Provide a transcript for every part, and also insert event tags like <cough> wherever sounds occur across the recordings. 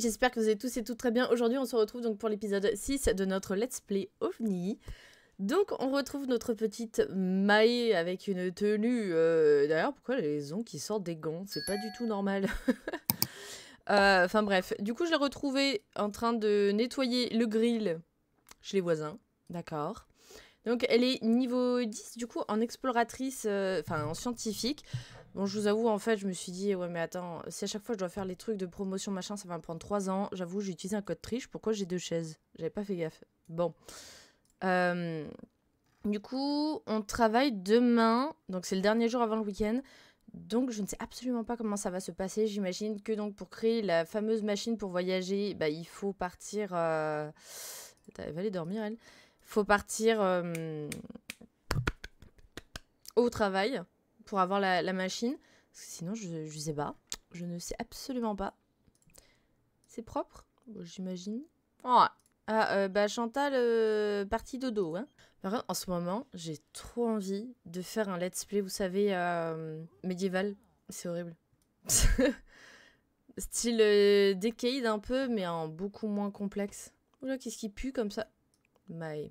j'espère que vous allez tous et toutes très bien. Aujourd'hui, on se retrouve donc pour l'épisode 6 de notre Let's Play OVNI. Donc, on retrouve notre petite Mae avec une tenue... Euh, d'ailleurs, pourquoi les ongles qui sortent des gants C'est pas du tout normal. <laughs> Euh, enfin bref, du coup, je l'ai retrouvée en train de nettoyer le grill chez les voisins. D'accord. Donc elle est niveau 10 du coup en exploratrice, euh, enfin en scientifique. Bon, je vous avoue, en fait, je me suis dit, ouais, mais attends, si à chaque fois je dois faire les trucs de promotion, machin, ça va me prendre 3 ans. J'avoue, j'ai utilisé un code triche. Pourquoi j'ai deux chaises J'avais pas fait gaffe. Bon. Euh, du coup, on travaille demain. Donc, c'est le dernier jour avant le week-end. Donc je ne sais absolument pas comment ça va se passer. J'imagine que donc pour créer la fameuse machine pour voyager, bah, il faut partir. Euh, elle va aller dormir elle. Faut partir euh, au travail pour avoir la, machine. Parce que sinon, je ne sais pas. Je ne sais absolument pas. C'est propre, j'imagine. ah, euh, bah Chantal, euh, partie dodo. Hein. Par contre, en ce moment, j'ai trop envie de faire un let's play, vous savez, euh, médiéval. C'est horrible. <laughs> Style Decayed un peu, mais en beaucoup moins complexe. Oula, qu'est-ce qui pue comme ça My.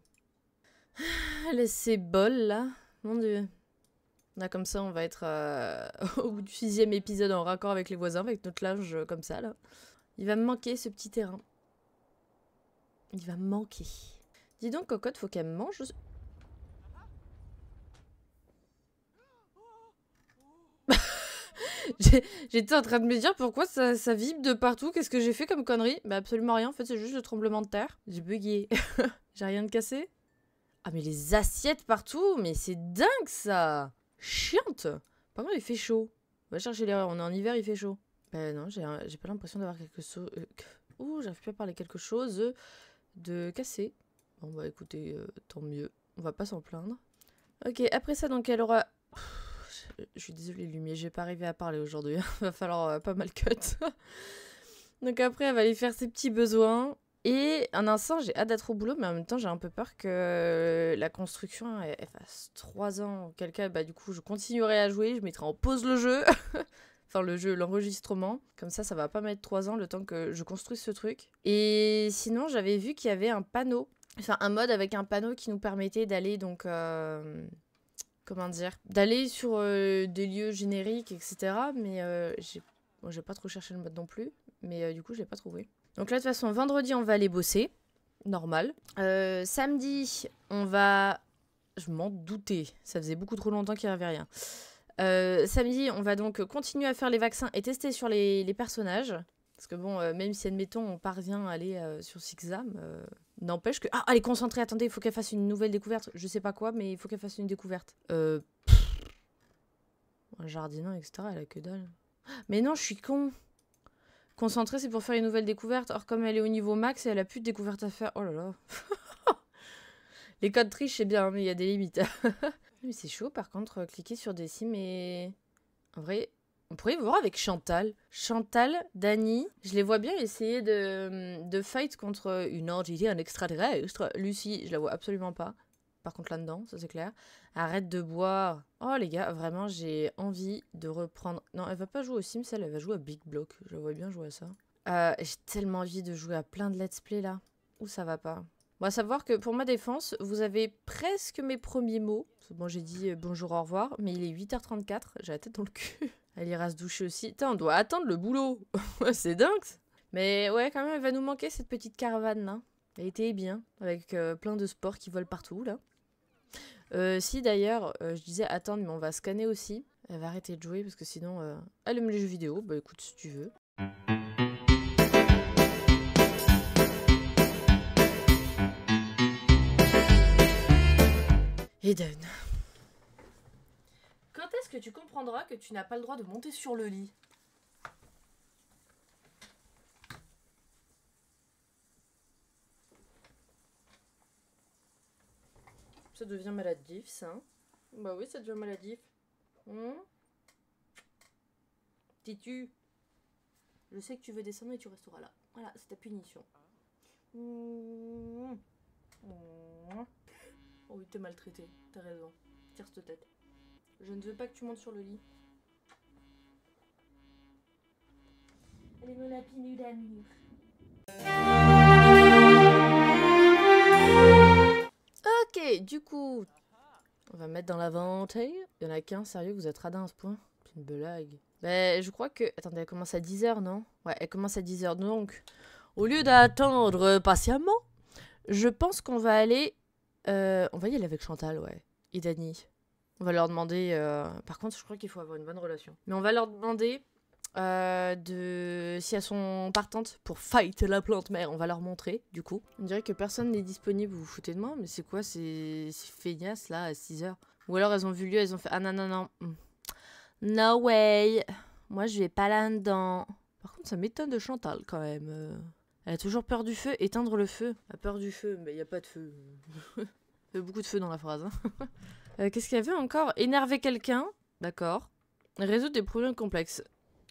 Bah, <sighs> Laissez bol là. Mon dieu. Là, comme ça, on va être euh, <laughs> au bout du sixième épisode en raccord avec les voisins, avec notre linge euh, comme ça, là. Il va me manquer ce petit terrain. Il va me manquer. Dis donc, Cocotte, faut qu'elle mange. <laughs> J'étais en train de me dire pourquoi ça, ça vibre de partout, qu'est-ce que j'ai fait comme connerie bah, absolument rien, en fait c'est juste le tremblement de terre. J'ai bugué. <laughs> j'ai rien de cassé Ah mais les assiettes partout, mais c'est dingue ça chiante. Par contre, il fait chaud. On va chercher l'erreur. On est en hiver, il fait chaud. Ben non, j'ai pas l'impression d'avoir quelque chose. Euh, Ouh, j'arrive plus à parler quelque chose de cassé. Bon, bah écoutez, euh, tant mieux. On va pas s'en plaindre. Ok, après ça, donc elle aura. Je suis désolée, Lumière, j'ai pas arrivé à parler aujourd'hui. <laughs> va falloir euh, pas mal cut. <laughs> donc après, elle va aller faire ses petits besoins. Et un instant, j'ai hâte d'être au boulot, mais en même temps, j'ai un peu peur que euh, la construction fasse 3 ans. Auquel cas, bah, du coup, je continuerai à jouer, je mettrai en pause le jeu. <laughs> enfin, le jeu, l'enregistrement. Comme ça, ça va pas mettre 3 ans le temps que je construise ce truc. Et sinon, j'avais vu qu'il y avait un panneau. Enfin, un mode avec un panneau qui nous permettait d'aller donc. Euh, comment dire, d'aller sur euh, des lieux génériques, etc. Mais je j'ai pas trop cherché le mode non plus, mais du coup, je l'ai pas trouvé. Donc là, de toute façon, vendredi, on va aller bosser. Normal. Euh, samedi, on va... Je m'en doutais. Ça faisait beaucoup trop longtemps qu'il n'y avait rien. Euh, samedi, on va donc continuer à faire les vaccins et tester sur les, personnages. Parce que bon, euh, même si, admettons, on parvient à aller sur Sixam, n'empêche que... Ah, allez, concentrée, attendez, il faut qu'elle fasse une nouvelle découverte. Je sais pas quoi, mais il faut qu'elle fasse une découverte. un jardinant, etc., elle a que dalle. Mais non, je suis con Concentrée, c'est pour faire une nouvelle découverte. Or, comme elle est au niveau max et elle a plus de découverte à faire. Oh là là. <laughs> Les codes triches, c'est bien, mais il y a des limites. <laughs> mais c'est chaud, par contre, euh, cliquer sur des sims et... En vrai, on pourrait voir avec Chantal. Chantal, Dany, je les vois bien essayer de, de fight contre une orgie, un extraterrestre. Lucie, je la vois absolument pas par contre là-dedans, ça c'est clair. Arrête de boire. Oh les gars, vraiment j'ai envie de reprendre. Non, elle va pas jouer au Sims, elle, va jouer à Big Block. Je vois bien jouer à ça. Euh, j'ai tellement envie de jouer à plein de let's play là. Ou ça va pas Bon, à savoir que pour ma défense, vous avez presque mes premiers mots. Bon, j'ai dit euh, bonjour, au revoir, mais il est 8h34, j'ai la tête dans le cul. <laughs> Elle ira se doucher aussi. Putain, on doit attendre le boulot. <laughs> c'est dingue. Mais ouais, quand même, elle va nous manquer cette petite caravane là. Elle était bien, avec euh, plein de sports qui volent partout là. Euh, si d'ailleurs, euh, je disais attendre, mais on va scanner aussi. Elle va arrêter de jouer parce que sinon, euh, allume les jeux vidéo. Bah écoute, si tu veux. Eden. Quand est-ce que tu comprendras que tu n'as pas le droit de monter sur le lit Ça devient maladif, ça. Bah oui, ça devient maladif. Hmm. T'es tu. je sais que tu veux descendre et tu resteras là. Voilà, c'est ta punition. Hmm. Hmm. Oh oui, t'es maltraité. T'as raison. Tire cette tête. Je ne veux pas que tu montes sur le lit. est mon lapin, du coup, on va mettre dans vente. Il y en a qu'un, sérieux, vous êtes radin à ce point C'est une blague. Mais ben, je crois que... Attendez, elle commence à 10h, non Ouais, elle commence à 10h. Donc, au lieu d'attendre patiemment, je pense qu'on va aller... Euh, on va y aller avec Chantal, ouais. Et Dani. On va leur demander... Euh, par contre, je crois qu'il faut avoir une bonne relation. Mais on va leur demander euh, de si elles sont partantes pour fight la plante mère, on va leur montrer du coup. On dirait que personne n'est disponible, vous vous foutez de moi, mais c'est quoi ces, ces feignasses là à 6h Ou alors elles ont vu lieu, elles ont fait ah non non non. Hmm. No way Moi je vais pas là-dedans. Par contre ça m'étonne de Chantal quand même. Euh, elle a toujours peur du feu, éteindre le feu. a peur du feu, mais il n'y a pas de feu. <laughs> il y a beaucoup de feu dans la phrase. Hein. Euh, qu'est-ce qu'il y avait encore Énerver quelqu'un, d'accord. Résoudre des problèmes complexes.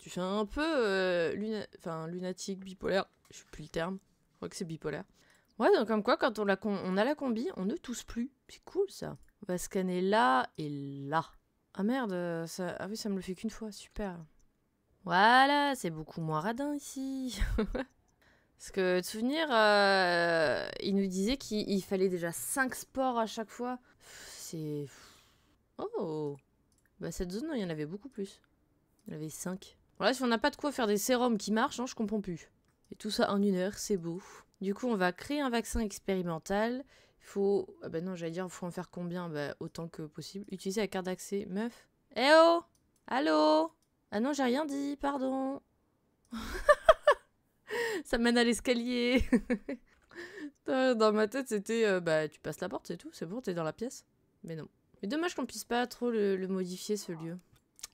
Tu fais un peu euh, enfin, lunatique, bipolaire, je sais plus le terme, je crois que c'est bipolaire. Ouais, donc comme quoi, quand on, on a la combi, on ne tousse plus. C'est cool ça. On va scanner là et là. Ah merde, ça... ah oui, ça me le fait qu'une fois, super. Voilà, c'est beaucoup moins radin ici. <laughs> Parce que de souvenir, euh, il nous disait qu'il fallait déjà 5 sports à chaque fois. C'est... Oh Bah cette zone, il y en avait beaucoup plus. Il y en avait 5. Voilà, si on n'a pas de quoi faire des sérums qui marchent, hein, je comprends plus. Et tout ça en une heure, c'est beau. Du coup, on va créer un vaccin expérimental. Il faut... Ah bah non, j'allais dire, faut en faire combien Bah autant que possible. Utiliser la carte d'accès, meuf. Eh oh Allô Ah non, j'ai rien dit, pardon. <laughs> ça mène à l'escalier. <laughs> dans ma tête, c'était... Euh, bah tu passes la porte, c'est tout, c'est bon, t'es dans la pièce. Mais non. Mais dommage qu'on puisse pas trop le modifier, ce lieu.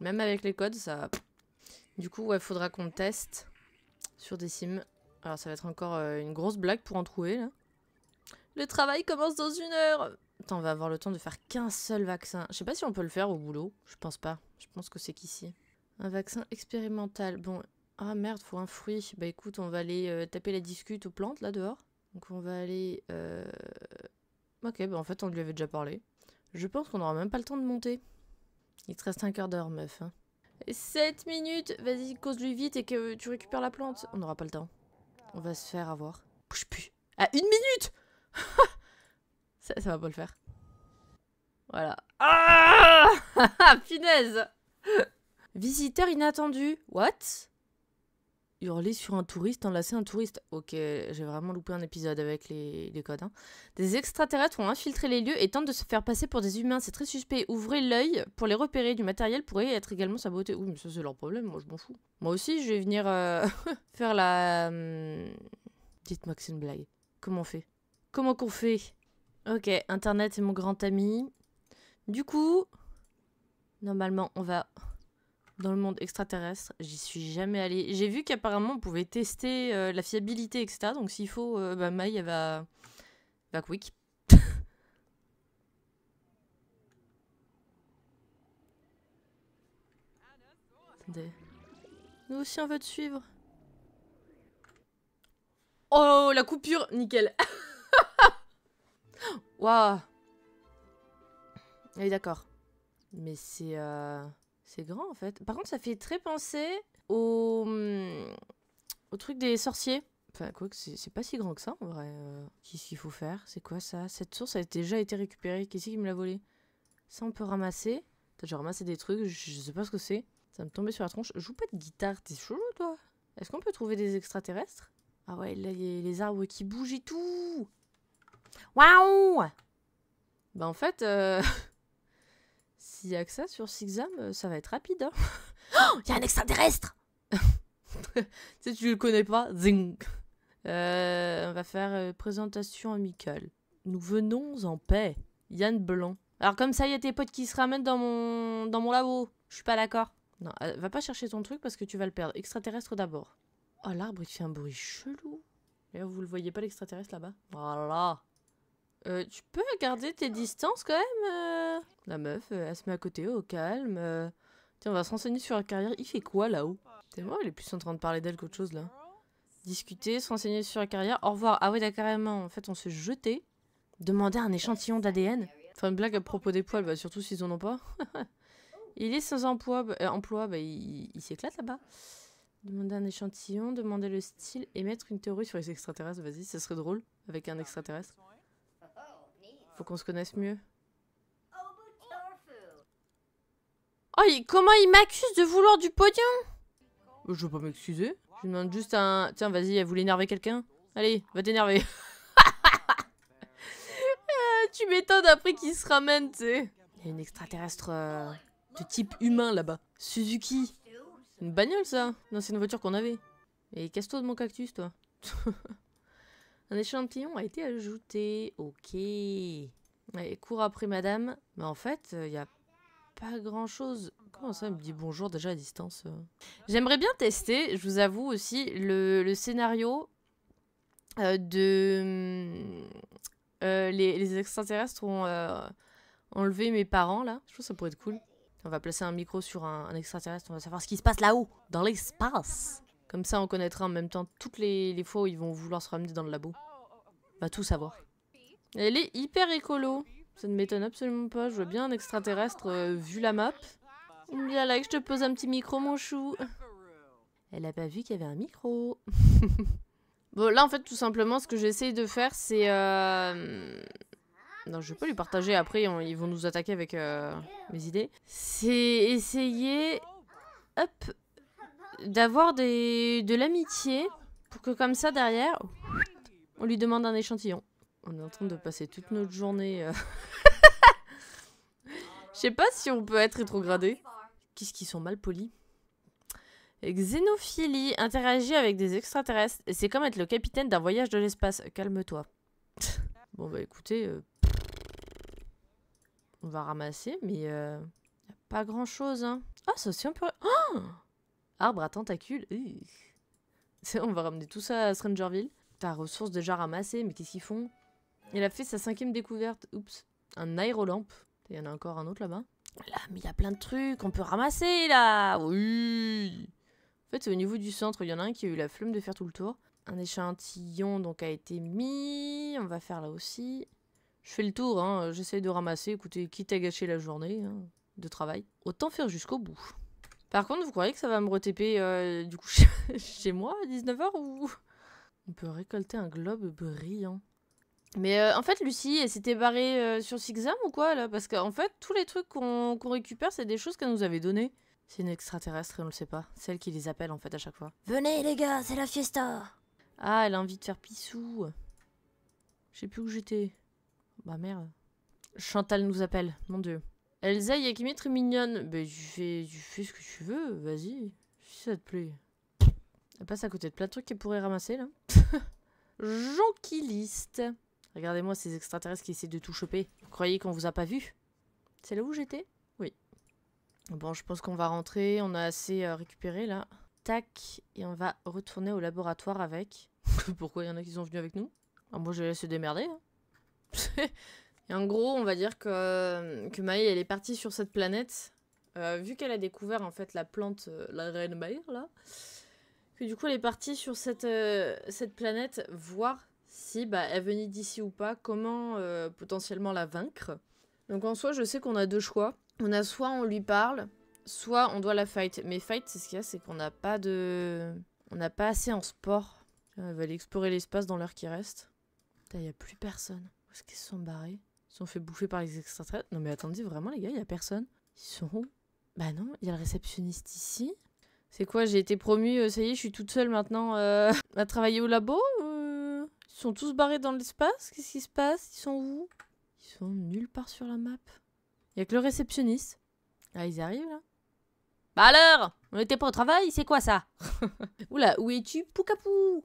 Même avec les codes, ça... Du coup, ouais, faudra qu'on teste sur des sims. Alors, ça va être encore euh, une grosse blague pour en trouver, là. Le travail commence dans une heure Attends, on va avoir le temps de faire qu'un seul vaccin. Je sais pas si on peut le faire au boulot. Je pense pas. Je pense que c'est qu'ici. Un vaccin expérimental. Bon, ah merde, faut un fruit. Bah écoute, on va aller euh, taper la discute aux plantes, là, dehors. Donc on va aller... Euh, ok, bah en fait, on lui avait déjà parlé. Je pense qu'on aura même pas le temps de monter. Il te reste un quart d'heure, meuf. Hein. 7 minutes Vas-y, cause-lui vite et que tu récupères la plante. On n'aura pas le temps. On va se faire avoir. Bouge plus. À une minute <laughs> ça, ça va pas le faire. Voilà. Ah Finesse <laughs> Visiteur inattendu. What hurler sur un touriste, enlacer un touriste. Ok, j'ai vraiment loupé un épisode avec les, codes. Hein. Des extraterrestres ont infiltré les lieux et tentent de se faire passer pour des humains. C'est très suspect. Ouvrez l'œil pour les repérer. Du matériel pourrait être également saboté. Oui, mais ça, c'est leur problème. Moi, je m'en fous. Moi aussi, je vais venir euh, <laughs> faire la. Hmm, dites-moi blague. Comment on fait Comment qu'on fait Ok, Internet est mon grand ami. Du coup, normalement, on va dans le monde extraterrestre. J'y suis jamais allée. J'ai vu qu'apparemment on pouvait tester euh, la fiabilité, etc. Donc s'il faut, euh, bah Maï, va. va quick. <laughs> Attendez. Nous aussi on veut te suivre. Oh la coupure, nickel. <laughs> Waouh. Oui d'accord. Mais c'est. Euh, c'est grand en fait. Par contre, ça fait très penser au, mm, au truc des sorciers. Enfin, quoi que c'est pas si grand que ça en vrai. Euh. Qu'est-ce qu'il faut faire C'est quoi ça Cette source a déjà été récupérée. Qu'est-ce qui me l'a volée Ça, on peut ramasser. déjà ramassé des trucs, je, sais pas ce que c'est. Ça me tombait sur la tronche. Je joue pas de guitare, t'es chelou toi Est-ce qu'on peut trouver des extraterrestres Ah ouais, là, y a les arbres qui bougent et tout Waouh Bah en fait, euh, <laughs> S'il y a que ça sur Sixam, euh, ça va être rapide. Hein. <gasps> oh Il y a un extraterrestre <laughs> Tu tu le connais pas Zing euh, On va faire euh, présentation amicale. Nous venons en paix. Yann Blanc. Alors comme ça, il y a tes potes qui se ramènent dans mon, dans mon labo. Je suis pas d'accord. Non, va pas chercher ton truc parce que tu vas le perdre. Extraterrestre d'abord. Oh, l'arbre, il fait un bruit chelou. D'ailleurs, vous le voyez pas, l'extraterrestre, là-bas Voilà euh, tu peux garder tes distances quand même euh. La meuf, euh, elle se met à côté, au calme. Tiens, on va se renseigner sur la carrière. Il fait quoi là-haut C'est moi, elle est plus en train de parler d'elle qu'autre chose là. Discuter, se renseigner sur la carrière. Au revoir. Ah oui, carrément. En fait, on se jetait. Demander un échantillon d'ADN. Enfin, une blague à propos des poils, bah, surtout s'ils en ont pas. <laughs> il est sans emploi, bah, emploi bah, il, il s'éclate là-bas. Demander un échantillon, demander le style, émettre une théorie sur les extraterrestres, vas-y, ça serait drôle avec un extraterrestre. Faut qu'on se connaisse mieux. Oh, comment il m'accuse de vouloir du podium Je veux pas m'excuser. Je demande juste un... Tiens, vas-y, elle voulait énerver quelqu'un Allez, va t'énerver. <laughs> Euh, tu m'étonnes après qu'il se ramène, tu sais. Il y a une extraterrestre euh, de type humain là-bas. Suzuki. Une bagnole, ça Non, c'est une voiture qu'on avait. Et casse-toi de mon cactus, toi. <laughs> Un échantillon a été ajouté. Ok. Allez, cours après madame. Mais en fait, il euh, n'y a pas grand chose. Comment ça, il me dit bonjour déjà à distance euh J'aimerais bien tester, je vous avoue aussi, le, scénario euh, de. les, extraterrestres ont enlevé mes parents là. Je trouve que ça pourrait être cool. On va placer un micro sur un, un extraterrestre, on va savoir ce qui se passe là-haut, dans l'espace. Comme ça, on connaîtra en même temps toutes les, fois où ils vont vouloir se ramener dans le labo. On bah, va tout savoir. Elle est hyper écolo. Ça ne m'étonne absolument pas. Je vois bien un extraterrestre euh, vu la map. Viens là que je te pose un petit micro, mon chou. Elle a pas vu qu'il y avait un micro. <laughs> bon, là, en fait, tout simplement, ce que j'essaye de faire, c'est... Euh, non, je vais pas lui partager. Après, ils vont nous attaquer avec euh, mes idées. C'est essayer... Hop d'avoir des... de l'amitié pour que comme ça derrière, on lui demande un échantillon. On est en train de passer toute notre journée. Euh, <laughs> Je sais pas si on peut être rétrogradé. Qu'est-ce qu'ils sont mal polis Xénophilie, interagir avec des extraterrestres, c'est comme être le capitaine d'un voyage de l'espace. Calme-toi. <laughs> bon bah écoutez, euh, on va ramasser, mais euh, pas grand-chose. Hein. Ah, ça aussi on peut... Oh Arbre à tentacules. On va ramener tout ça à Strangerville. Ta ressource déjà ramassée, mais qu'est-ce qu'ils font Il a fait sa cinquième découverte. Oups. Un aérolampe. Il y en a encore un autre là-bas. Là, mais il y a plein de trucs, on peut ramasser là Oui En fait, au niveau du centre, il y en a un qui a eu la flemme de faire tout le tour. Un échantillon donc a été mis, on va faire là aussi. Je fais le tour, hein. j'essaie de ramasser, écoutez, quitte à gâcher la journée hein, de travail. Autant faire jusqu'au bout. Par contre, vous croyez que ça va me retaper euh, du coup <laughs> chez moi à 19h ou <laughs> On peut récolter un globe brillant. Mais euh, en fait, Lucie, elle s'était barrée euh, sur Sixam ou quoi là Parce qu'en fait, tous les trucs qu'on récupère, c'est des choses qu'elle nous avait données. C'est une extraterrestre et on le sait pas. C'est elle qui les appelle en fait à chaque fois. Venez les gars, c'est la fiesta Ah, elle a envie de faire pissou. Je sais plus où j'étais. Ma bah, mère... Chantal nous appelle, mon dieu. Elsa Yakimi très mignonne. Ben, tu fais, tu fais ce que tu veux, vas-y. Si ça te plaît. Elle passe à côté de plein de trucs qu'elle pourrait ramasser, là. <laughs> Jonquilliste. Regardez-moi ces extraterrestres qui essaient de tout choper. Vous croyez qu'on vous a pas vu C'est là où j'étais Oui. Bon, je pense qu'on va rentrer. On a assez euh, récupéré, là. Tac. Et on va retourner au laboratoire avec. <laughs> Pourquoi il y en a qui sont venus avec nous ah, Moi, je vais se démerder. Hein. <laughs> Et en gros, on va dire que, euh, que Maï, elle est partie sur cette planète, euh, vu qu'elle a découvert en fait la plante, euh, la reine Maïr, là, que du coup elle est partie sur cette, cette planète voir si bah, elle venait d'ici ou pas, comment potentiellement la vaincre. Donc en soit je sais qu'on a deux choix. On a soit on lui parle, soit on doit la fight. Mais fight, c'est ce qu'il y a, c'est qu'on n'a pas de... On n'a pas assez en sport. On va aller explorer l'espace dans l'heure qui reste. Il n'y a plus personne. Où est-ce qu'ils se sont barrés ils sont fait bouffer par les extraterrestres. Non mais attendez, vraiment les gars, il n'y a personne. Ils sont... Bah non, il y a le réceptionniste ici. C'est quoi, j'ai été promue, euh, ça y est, je suis toute seule maintenant euh, à travailler au labo euh? Ils sont tous barrés dans l'espace Qu'est-ce qui se passe Ils sont où Ils sont nulle part sur la map. Il n'y a que le réceptionniste. Ah, ils arrivent là Bah alors On n'était pas au travail, c'est quoi ça <laughs> Oula, où es-tu pouc-a-pou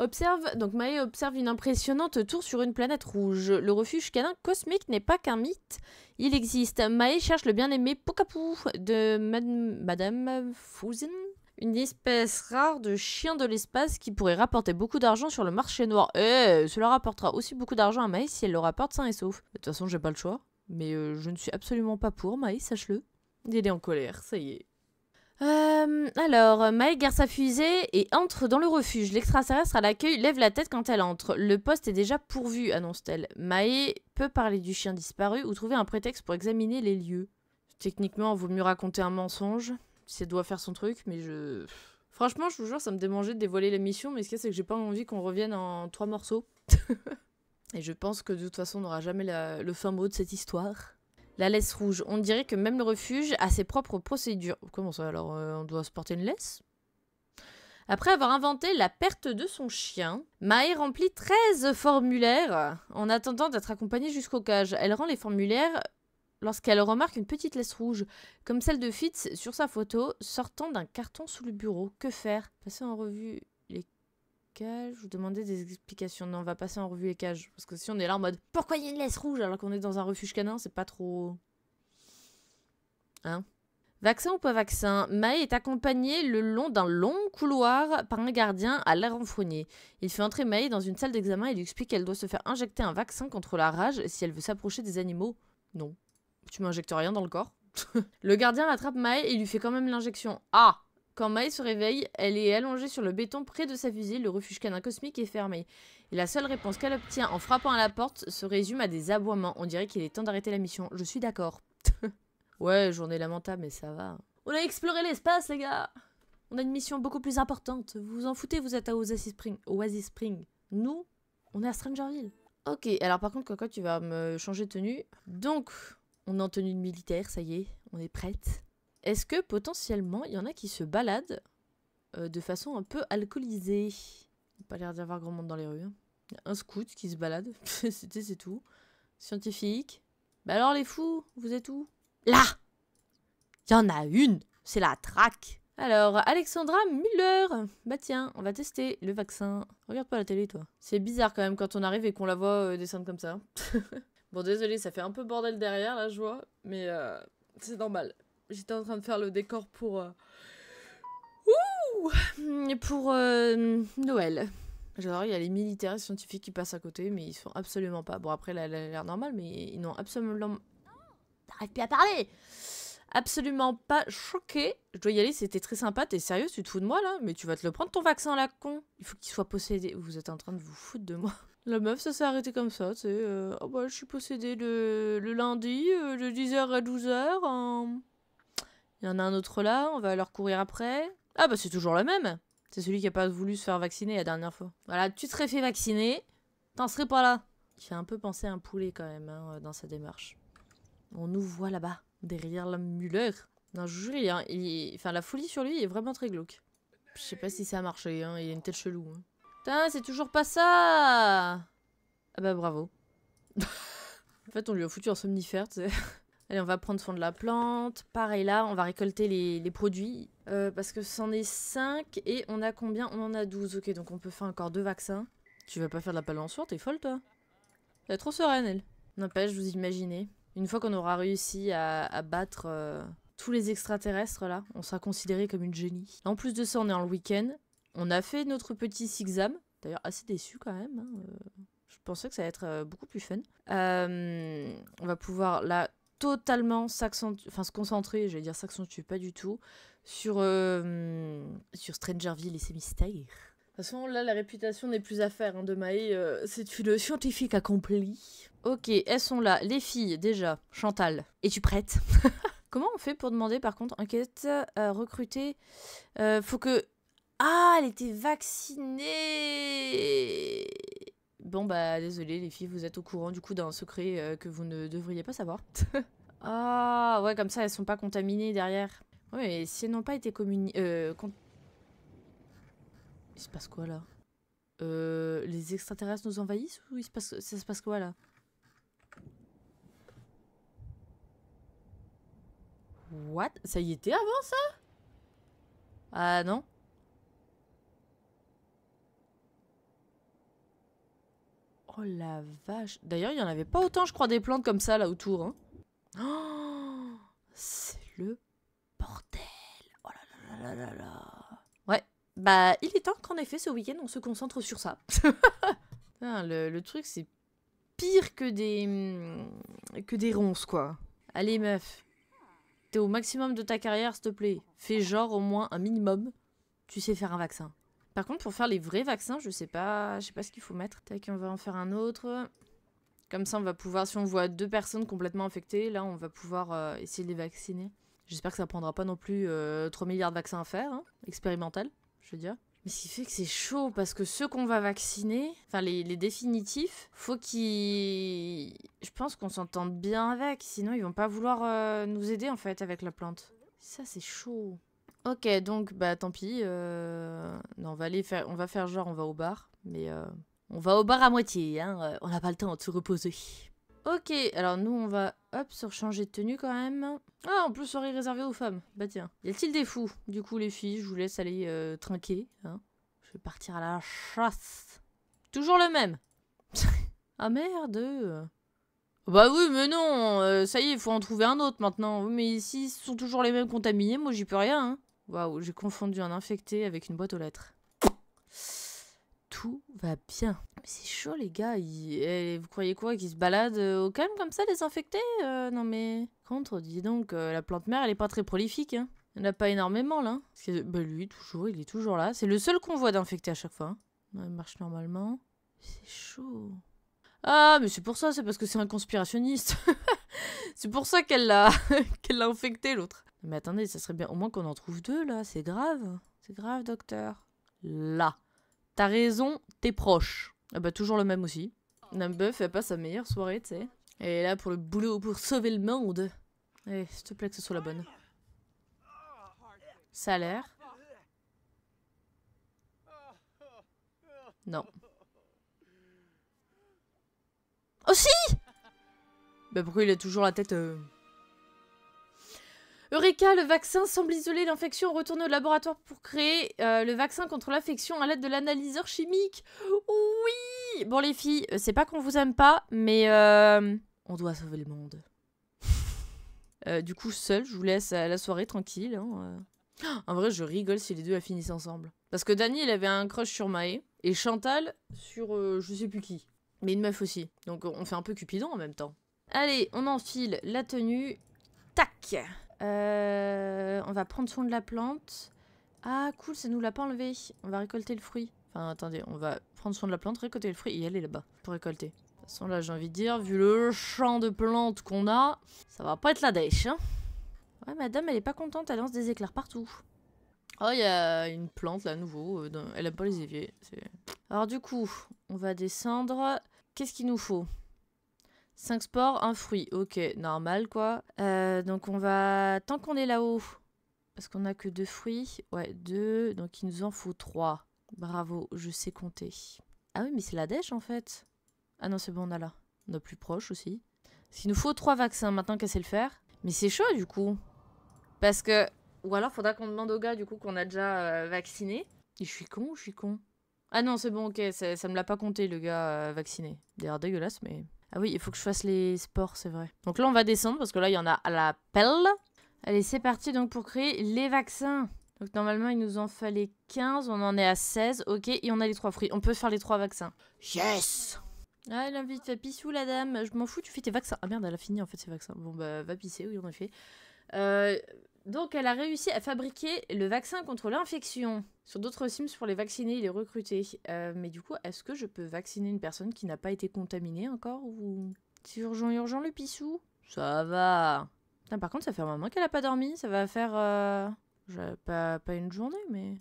Observe, donc Mae observe une impressionnante tour sur une planète rouge. Le refuge canin cosmique n'est pas qu'un mythe, il existe. Mae cherche le bien-aimé Pokapou de Madame Fouzin, une espèce rare de chien de l'espace qui pourrait rapporter beaucoup d'argent sur le marché noir. Eh, cela rapportera aussi beaucoup d'argent à Mae si elle le rapporte sain et sauf. De toute façon, j'ai pas le choix, mais euh, je ne suis absolument pas pour Mae, sache-le. Il est en colère, ça y est. Euh, alors, Mae garde sa fusée et entre dans le refuge. L'extraterrestre à l'accueil lève la tête quand elle entre. Le poste est déjà pourvu, annonce-t-elle. Mae peut parler du chien disparu ou trouver un prétexte pour examiner les lieux. Techniquement, il vaut mieux raconter un mensonge. Si elle doit faire son truc, mais je... Franchement, je vous jure, ça me démangeait de dévoiler la mission, mais ce qu'il y a, c'est que j'ai pas envie qu'on revienne en trois morceaux. <laughs> et je pense que de toute façon, on n'aura jamais le fin mot de cette histoire. La laisse rouge. On dirait que même le refuge a ses propres procédures. Comment ça alors euh, On doit se porter une laisse après avoir inventé la perte de son chien, Mae remplit 13 formulaires en attendant d'être accompagnée jusqu'au cage. Elle rend les formulaires lorsqu'elle remarque une petite laisse rouge, comme celle de Fitz sur sa photo, sortant d'un carton sous le bureau. Que faire Passer en revue je Vous demandais des explications. Non, on va passer en revue les cages. Parce que si on est là en mode pourquoi il y a une laisse rouge alors qu'on est dans un refuge canin, c'est pas trop. Hein Vaccin ou pas vaccin, Mae est accompagnée le long d'un long couloir par un gardien à l'air renfrogné. Il fait entrer Mae dans une salle d'examen et lui explique qu'elle doit se faire injecter un vaccin contre la rage et si elle veut s'approcher des animaux. Non. Tu m'injectes rien dans le corps. <laughs> le gardien attrape Mae et lui fait quand même l'injection. Ah quand Mai se réveille, elle est allongée sur le béton près de sa fusée, le refuge canin cosmique est fermé. Et la seule réponse qu'elle obtient en frappant à la porte se résume à des aboiements. On dirait qu'il est temps d'arrêter la mission. Je suis d'accord. <laughs> ouais, journée lamentable, mais ça va. On a exploré l'espace, les gars On a une mission beaucoup plus importante. Vous vous en foutez, vous êtes à Oasis Spring. Nous, on est à Strangerville. Ok, alors par contre, Coco, tu vas me changer de tenue. Donc, on est en tenue de militaire, ça y est, on est prête. Est-ce que potentiellement il y en a qui se baladent euh, de façon un peu alcoolisée pas l'air d'y avoir grand monde dans les rues. Hein. Il y a un scout qui se balade, <laughs> c'était c'est tout. Scientifique. Bah alors les fous, vous êtes où Là Il y en a une C'est la traque alors, Alexandra Muller Bah tiens, on va tester le vaccin. Regarde pas la télé, toi. C'est bizarre quand même quand on arrive et qu'on la voit euh, descendre comme ça. <laughs> bon, désolé, ça fait un peu bordel derrière, là, je vois. Mais euh, c'est normal. J'étais en train de faire le décor pour... Euh, ouh Pour euh, Noël. Genre, il y a les militaires et scientifiques qui passent à côté, mais ils sont absolument pas... Bon, après, elle a l'air normale, mais ils n'ont absolument... T'arrêtes plus à parler Absolument pas choqué. Je dois y aller, c'était très sympa. T'es sérieux, tu te fous de moi, là Mais tu vas te le prendre, ton vaccin, la con Il faut qu'il soit possédé. Vous êtes en train de vous foutre de moi. <laughs> La meuf, ça s'est arrêté comme ça, C'est euh, oh, bah, je suis possédée le, lundi, de 10h à 12h. Il y en a un autre là, on va leur courir après. Ah bah c'est toujours le même C'est celui qui a pas voulu se faire vacciner la dernière fois. Voilà, tu serais fait vacciner, t'en serais pas là. Qui fait un peu penser à un poulet quand même hein, dans sa démarche. On nous voit là-bas, derrière la Muller. Non, je vous jure, la folie sur lui est vraiment très glauque. Je sais pas si ça a marché, hein, il a une tête chelou. Hein. Putain, c'est toujours pas ça Ah bah bravo. <laughs> en fait, on lui a foutu un somnifère, tu sais. Allez, on va prendre soin de la plante. Pareil là, on va récolter les, produits. Euh, parce que c'en est 5 et on a combien On en a 12. Ok, donc on peut faire encore deux vaccins. Tu vas pas faire de la palançoire, t'es folle toi Elle trop sereine elle. N'empêche, vous imaginez. Une fois qu'on aura réussi à, battre euh, tous les extraterrestres là, on sera considéré comme une génie. En plus de ça, on est en week-end. On a fait notre petit sixam. D'ailleurs, assez déçu quand même. Hein. Euh, je pensais que ça allait être beaucoup plus fun. on va pouvoir là totalement s'accent enfin se concentrer, vais dire s'accentuer pas du tout, sur, euh, sur Strangerville et ses mystères. De toute façon, là, la réputation n'est plus à faire hein, de Maï. Euh, c'est le scientifique accompli. Ok, elles sont là. Les filles, déjà. Chantal, es-tu prête <laughs> Comment on fait pour demander, par contre, enquête, euh, recruter Faut que... Ah, elle était vaccinée Bon bah désolé les filles, vous êtes au courant du coup d'un secret euh, que vous ne devriez pas savoir. <laughs> ah ouais, comme ça elles sont pas contaminées derrière. Ouais, mais si elles n'ont pas été communi... Euh, Il se passe quoi là euh, Les extraterrestres nous envahissent ou il passe... ça se passe quoi là What Ça y était avant ça Ah non Oh la vache. D'ailleurs, il n'y en avait pas autant, je crois, des plantes comme ça là autour. Hein. Oh, c'est le bordel. Oh Ouais, bah il est temps qu'en effet, ce week-end, on se concentre sur ça. <laughs> le, le truc, c'est pire que des... Hmm, que des ronces, quoi. Allez, meuf. T'es au maximum de ta carrière, s'il te plaît. Fais genre au moins un minimum. Tu sais faire un vaccin. Par contre, pour faire les vrais vaccins, je sais pas, je sais pas ce qu'il faut mettre. Tac, on va en faire un autre. Comme ça, on va pouvoir, si on voit deux personnes complètement infectées, là, on va pouvoir euh, essayer de les vacciner. J'espère que ça prendra pas non plus 3 euh, milliards de vaccins à faire, hein, expérimental, je veux dire. Mais ce qui fait que c'est chaud, parce que ceux qu'on va vacciner, enfin les, définitifs, faut qu'ils... Je pense qu'on s'entende bien avec, sinon ils vont pas vouloir euh, nous aider en fait avec la plante. Ça c'est chaud. Ok, donc bah tant pis. Euh, non, on va aller faire, on va faire genre on va au bar, mais euh, on va au bar à moitié, hein. Euh, on n'a pas le temps de se reposer. Ok, alors nous on va hop se changer de tenue quand même. Ah, en plus soirée réservé aux femmes. Bah tiens, y a-t-il des fous Du coup les filles, je vous laisse aller trinquer. hein. Je vais partir à la chasse. Toujours le même. <laughs> ah merde. Bah oui, mais non, ça y est, il faut en trouver un autre maintenant. Mais ici, ce sont toujours les mêmes contaminés, moi j'y peux rien. hein. Waouh, j'ai confondu un infecté avec une boîte aux lettres. Tout va bien. c'est chaud, les gars. Eh, vous croyez quoi Qu'ils se baladent euh, au calme comme ça, les infectés euh, Non, mais. Contre, dis donc, euh, la plante mère, elle est pas très prolifique. Hein. Il a pas énormément, là. Hein. bah, lui, toujours, il est toujours là. C'est le seul qu'on voit d'infecté à chaque fois. Hein. il marche normalement. C'est chaud. Ah, mais c'est pour ça, c'est parce que c'est un conspirationniste. <laughs> c'est pour ça qu'elle l'a <laughs> qu'elle l'a infecté l'autre. Mais attendez, ça serait bien au moins qu'on en trouve deux là, c'est grave. C'est grave, docteur. Là. T'as raison, t'es proche. Ah bah toujours le même aussi. Nambeuf, fait pas sa meilleure soirée, tu sais. Et là pour le boulot, pour sauver le monde. Eh, s'il te plaît que ce soit la bonne. Salaire. Non. Aussi Bah pourquoi il a toujours la tête... Euh, Eureka, le vaccin semble isoler l'infection. Retourne au laboratoire pour créer euh, le vaccin contre l'infection à l'aide de l'analyseur chimique. Oui Bon, les filles, euh, c'est pas qu'on vous aime pas, mais euh, on doit sauver le monde. <laughs> du coup, seul, je vous laisse à la soirée tranquille. Hein, en vrai, je rigole si les deux finissent ensemble. Parce que Dani, il avait un crush sur Maë et Chantal sur je sais plus qui. Mais une meuf aussi. Donc on fait un peu Cupidon en même temps. Allez, on enfile la tenue. Tac euh, on va prendre soin de la plante. Ah, cool, ça nous l'a pas enlevé. On va récolter le fruit. Enfin, attendez, on va prendre soin de la plante, récolter le fruit et aller là-bas pour récolter. De toute façon, là, j'ai envie de dire, vu le champ de plantes qu'on a, ça va pas être la dèche. Hein. ouais, madame, elle est pas contente, elle lance des éclairs partout. Oh, il y a une plante là, nouveau. Euh, elle aime pas les éviers. Alors, du coup, on va descendre. Qu'est-ce qu'il nous faut 5 sports, un fruit. Ok, normal quoi. Euh, donc on va... Tant qu'on est là-haut, parce qu'on a que deux fruits. Ouais, deux. Donc il nous en faut trois. Bravo, je sais compter. Ah oui, mais c'est la dèche en fait. Ah non, c'est bon, on a là. On a plus proche aussi. s'il nous faut trois vaccins maintenant qu'elle sait le faire. Mais c'est chaud du coup. Parce que... Ou alors faudra qu'on demande au gars du coup qu'on a déjà euh, vacciné. Et je suis con ou je suis con Ah non, c'est bon, ok, ça, ça me l'a pas compté le gars euh, vacciné. D'ailleurs dégueulasse, mais... Ah oui, il faut que je fasse les sports, c'est vrai. Donc là, on va descendre parce que là, il y en a à la pelle. Allez, c'est parti donc pour créer les vaccins. Donc normalement, il nous en fallait 15, on en est à 16, ok, et on a les trois fruits. On peut faire les trois vaccins. Yes Ah, elle invite, faire pissou la dame, je m'en fous, tu fais tes vaccins. Ah merde, elle a fini en fait ses vaccins. Bon bah, va pisser, oui, a fait. Euh, donc, elle a réussi à fabriquer le vaccin contre l'infection. Sur d'autres Sims, pour les vacciner, il est recruté. Euh, mais du coup, est-ce que je peux vacciner une personne qui n'a pas été contaminée encore ou... C'est urgent, urgent, le pissou Ça va. Putain, par contre, ça fait un moment qu'elle a pas dormi. Ça va faire... Euh, pas, une journée, mais...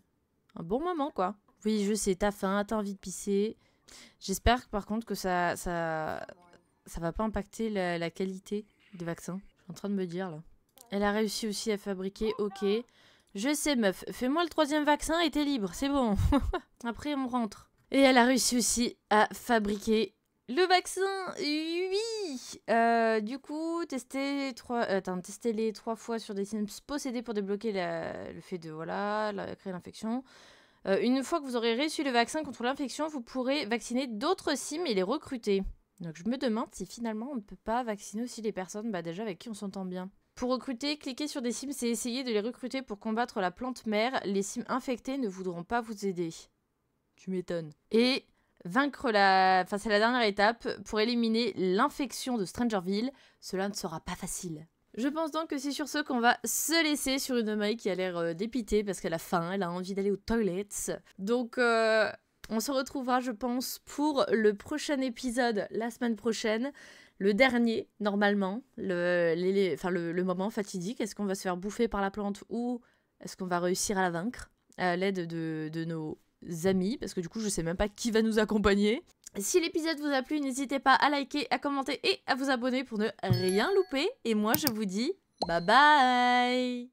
Un bon moment, quoi. Oui, je sais, t'as faim, t'as envie de pisser. J'espère, par contre, que ça... ça... Ça va pas impacter la, qualité des vaccins. Je suis en train de me dire, là. Elle a réussi aussi à fabriquer, ok. Je sais meuf, fais-moi le troisième vaccin et t'es libre, c'est bon. <laughs> Après on rentre. Et elle a réussi aussi à fabriquer le vaccin, oui euh, Du coup, tester, trois, tester les trois fois sur des sims possédés pour débloquer le fait de voilà, créer l'infection. Euh, une fois que vous aurez reçu le vaccin contre l'infection, vous pourrez vacciner d'autres sims et les recruter. Donc je me demande si finalement on ne peut pas vacciner aussi les personnes bah, déjà avec qui on s'entend bien. Pour recruter, cliquez sur des sims et essayez de les recruter pour combattre la plante mère. Les sims infectés ne voudront pas vous aider. Tu m'étonnes. Et vaincre la... Enfin, c'est la dernière étape. Pour éliminer l'infection de Strangerville, cela ne sera pas facile. Je pense donc que c'est sur ce qu'on va se laisser sur une maille qui a l'air euh, dépitée parce qu'elle a faim, elle a envie d'aller aux toilettes. Donc... Euh, on se retrouvera, je pense, pour le prochain épisode la semaine prochaine le dernier, normalement, le, moment fatidique. Est-ce qu'on va se faire bouffer par la plante ou est-ce qu'on va réussir à la vaincre à l'aide de, de, nos amis Parce que du coup, je sais même pas qui va nous accompagner. Si l'épisode vous a plu, n'hésitez pas à liker, à commenter et à vous abonner pour ne rien louper. Et moi, je vous dis bye bye